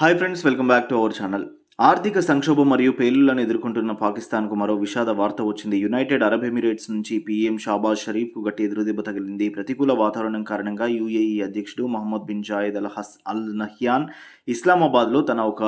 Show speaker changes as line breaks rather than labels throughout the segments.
hi friends welcome back to our channel ఆర్థిక సంక్షోభం మరియు పేలులను ఎదుర్కొంటున్న పాకిస్తాన్కు మరో విషాద వార్త వచ్చింది యునైటెడ్ అరబ్ ఎమిరేట్స్ నుంచి పీఎం షాబాజ్ కు గట్టి ఎదురుదెబ్బ తగిలింది ప్రతికూల వాతావరణం కారణంగా యూఏఈ e అధ్యక్షుడు మహమ్మద్ బిన్ జాయిద్ అల్ హస్ అల్ నహ్యాన్ ఇస్లామాబాద్లో తన ఒక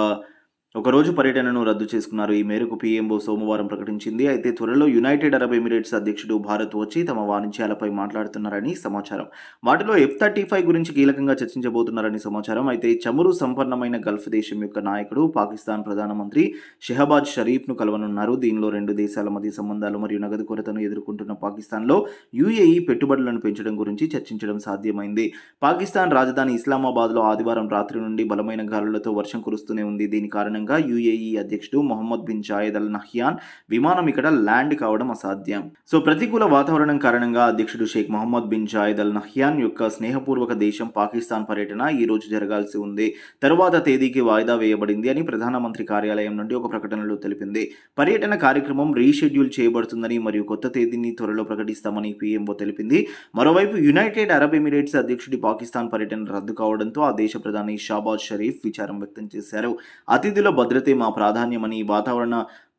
ఒకరోజు పర్యటనను రద్దు చేసుకున్నారు ఈ మేరకు పీఎంఓ సోమవారం ప్రకటించింది అయితే త్వరలో యునైటెడ్ అరబ్ ఎమిరేట్స్ అధ్యక్షుడు భారత్ వచ్చి తమ వాణిజ్యాలపై మాట్లాడుతున్నారని సమాచారం వాటిలో ఎఫ్ థర్టీ ఫైవ్ గురించి కీలకంగా చర్చించబోతున్నారని సమాచారం అయితే చమురు సంపన్నమైన గల్ఫ్ దేశం యొక్క నాయకుడు పాకిస్తాన్ ప్రధానమంత్రి షెహబాజ్ షరీఫ్ను కలవనున్నారు దీనిలో రెండు దేశాల మధ్య సంబంధాలు మరియు నగదు కొరతను ఎదుర్కొంటున్న పాకిస్తాన్లో యూఏఈ పెట్టుబడులను పెంచడం గురించి చర్చించడం సాధ్యమైంది పాకిస్తాన్ రాజధాని ఇస్లామాబాద్లో ఆదివారం రాత్రి నుండి బలమైన గాలులతో వర్షం కురుస్తూనే ఉంది దీని కారణంగా కారణంగా యుఏఈ అధ్యక్షుడు Mohammed bin Zayed Al Nahyan విమానం ఇక్కడ ల్యాండ్ కావడం అసాధ్యం సో ప్రతికూల వాతావరణం కారణంగా అధ్యక్షుడు Sheikh Mohammed bin Zayed Al Nahyan యొక్క స్నేహపూర్వక దేశం పాకిస్తాన్ పర్యటన ఈ రోజు జరగాల్సి ఉంది తరువాత తేదీకి వాయిదా వేయబడింది అని ప్రధానమంత్రి కార్యాలయం నుండి ఒక ప్రకటనలో తెలిపింది పర్యటన కార్యక్రమం రీషెడ్యూల్ చేయబడుతుందని మరియు కొత్త తేదీని త్వరలో ప్రకటిస్తామని పీఎంఓ తెలిపింది మరోవైపు యునైటెడ్ అరబ్ ఎమిరేట్స్ అధ్యక్షుడి పాకిస్తాన్ పర్యటన రద్దు కావడంతో ఆ దేశ ప్రధాని షాబాజ్ షరీఫ్ విచారం వ్యక్తం చేశారు అతిథుల భద్రతే మా ప్రాధాన్యమని వాతావరణ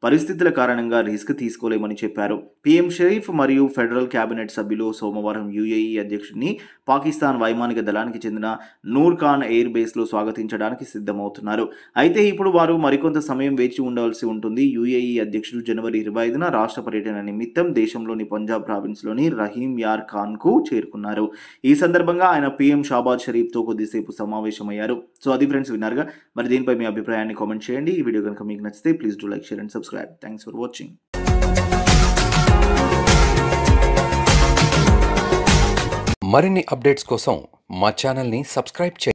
పరిస్థితుల కారణంగా రిస్క్ తీసుకోలేమని చెప్పారు పీఎం షరీఫ్ మరియు ఫెడరల్ కేబినెట్ సభ్యులు సోమవారం యుఏఈ అధ్యక్షుడిని పాకిస్తాన్ వైమానిక దళానికి చెందిన నూర్ ఖాన్ ఎయిర్ బేస్లో స్వాగతించడానికి సిద్ధమవుతున్నారు అయితే ఇప్పుడు వారు మరికొంత సమయం వేచి ఉండాల్సి ఉంటుంది యుఏఈ అధ్యక్షుడు జనవరి ఇరవై ఐదున రాష్ట్ర పర్యటన నిమిత్తం దేశంలోని పంజాబ్ ప్రావిన్స్లోని రహీం యార్ ఖాన్కు చేరుకున్నారు ఈ సందర్భంగా ఆయన పీఎం షాబాద్ షరీఫ్తో కొద్దిసేపు సమావేశమయ్యారు సో అది ఫ్రెండ్స్ విన్నారుగా మరి దీనిపై మీ అభిప్రాయాన్ని కామెంట్ చేయండి ఈ వీడియో కనుక మీకు నచ్చితే please do like share and subscribe subscribe thanks for watching